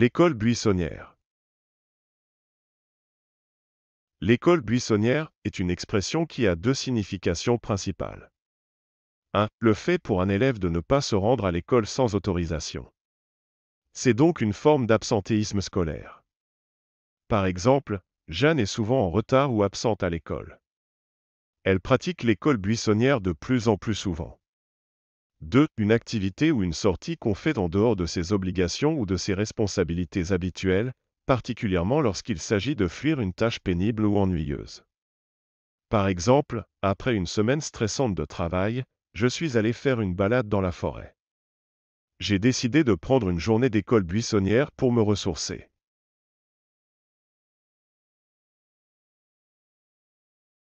L'école buissonnière. L'école buissonnière est une expression qui a deux significations principales. 1. Le fait pour un élève de ne pas se rendre à l'école sans autorisation. C'est donc une forme d'absentéisme scolaire. Par exemple, Jeanne est souvent en retard ou absente à l'école. Elle pratique l'école buissonnière de plus en plus souvent. 2. Une activité ou une sortie qu'on fait en dehors de ses obligations ou de ses responsabilités habituelles, particulièrement lorsqu'il s'agit de fuir une tâche pénible ou ennuyeuse. Par exemple, après une semaine stressante de travail, je suis allé faire une balade dans la forêt. J'ai décidé de prendre une journée d'école buissonnière pour me ressourcer.